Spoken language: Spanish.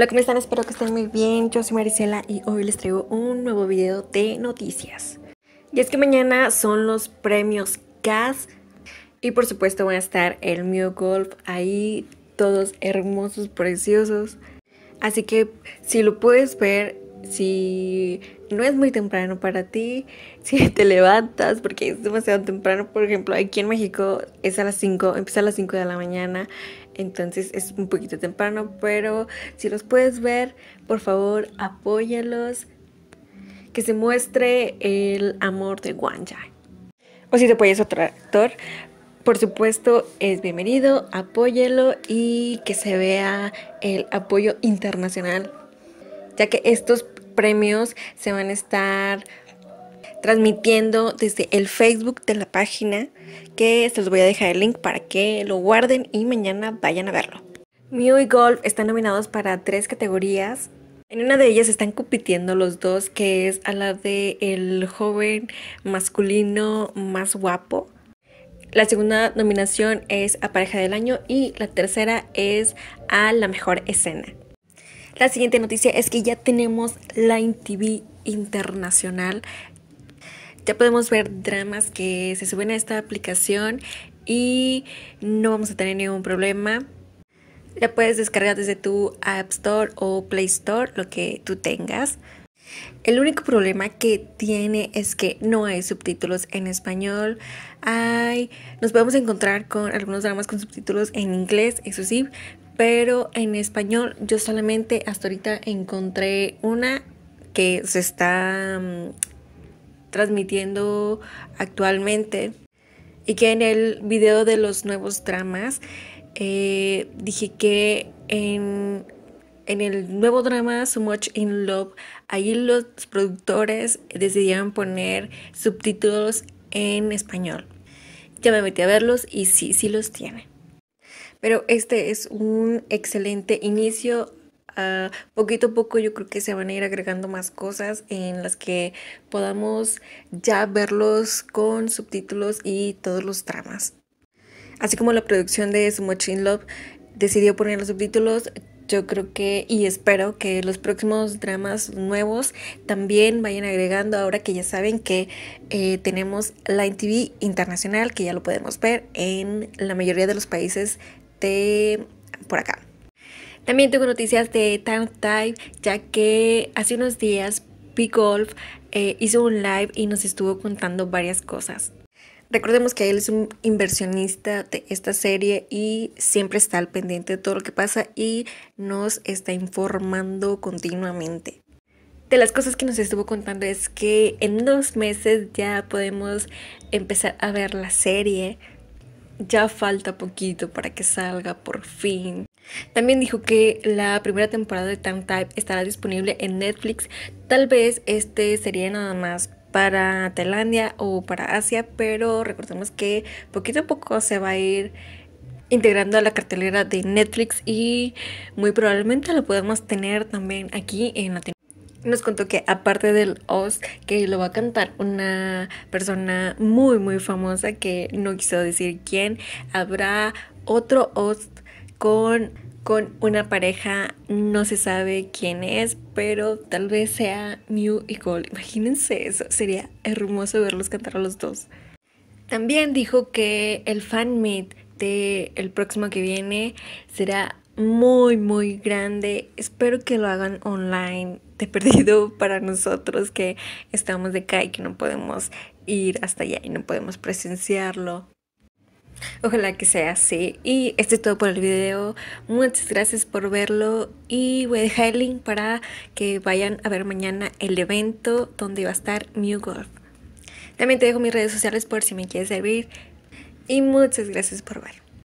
Hola, ¿cómo están? Espero que estén muy bien. Yo soy Maricela y hoy les traigo un nuevo video de noticias. Y es que mañana son los premios CAS y por supuesto van a estar el mio Golf ahí, todos hermosos, preciosos. Así que si lo puedes ver, si no es muy temprano para ti, si te levantas porque es demasiado temprano, por ejemplo, aquí en México es a las 5, empieza a las 5 de la mañana entonces es un poquito temprano, pero si los puedes ver, por favor, apóyalos. Que se muestre el amor de Wanja. O si te apoyas otro actor, por supuesto, es bienvenido, apóyelo y que se vea el apoyo internacional, ya que estos premios se van a estar transmitiendo desde el Facebook de la página, que se los voy a dejar el link para que lo guarden y mañana vayan a verlo. Mew y Golf están nominados para tres categorías. En una de ellas están compitiendo los dos, que es a la de el joven masculino más guapo. La segunda nominación es a pareja del año y la tercera es a la mejor escena. La siguiente noticia es que ya tenemos Line TV Internacional ya podemos ver dramas que se suben a esta aplicación y no vamos a tener ningún problema. La puedes descargar desde tu App Store o Play Store, lo que tú tengas. El único problema que tiene es que no hay subtítulos en español. Hay, nos podemos encontrar con algunos dramas con subtítulos en inglés, eso sí, pero en español yo solamente hasta ahorita encontré una que se está mm, transmitiendo actualmente y que en el video de los nuevos dramas eh, dije que en, en, el nuevo drama So Much in Love, ahí los productores decidieron poner subtítulos en español. Ya me metí a verlos y sí, sí los tiene. Pero este es un excelente inicio Ah, poquito a poco yo creo que se van a ir agregando más cosas en las que podamos ya verlos con subtítulos y todos los tramas. Así como la producción de Sumochin Love decidió poner los subtítulos, yo creo que y espero que los próximos dramas nuevos también vayan agregando ahora que ya saben que eh, tenemos Line TV internacional que ya lo podemos ver en la mayoría de los países de por acá. También tengo noticias de Time Type, ya que hace unos días Big eh, hizo un live y nos estuvo contando varias cosas. Recordemos que él es un inversionista de esta serie y siempre está al pendiente de todo lo que pasa y nos está informando continuamente. De las cosas que nos estuvo contando es que en dos meses ya podemos empezar a ver la serie. Ya falta poquito para que salga por fin. También dijo que la primera temporada de Time Type estará disponible en Netflix. Tal vez este sería nada más para Tailandia o para Asia, pero recordemos que poquito a poco se va a ir integrando a la cartelera de Netflix y muy probablemente lo podamos tener también aquí en Latinoamérica nos contó que aparte del host que lo va a cantar una persona muy muy famosa que no quiso decir quién, habrá otro host con, con una pareja, no se sabe quién es, pero tal vez sea New y Gold. Imagínense eso, sería hermoso verlos cantar a los dos. También dijo que el fan meet de el próximo que viene será muy muy grande. Espero que lo hagan online de perdido para nosotros que estamos de acá y que no podemos ir hasta allá y no podemos presenciarlo. Ojalá que sea así. Y esto es todo por el video. Muchas gracias por verlo. Y voy a dejar el link para que vayan a ver mañana el evento donde va a estar New Golf. También te dejo mis redes sociales por si me quieres servir. Y muchas gracias por ver.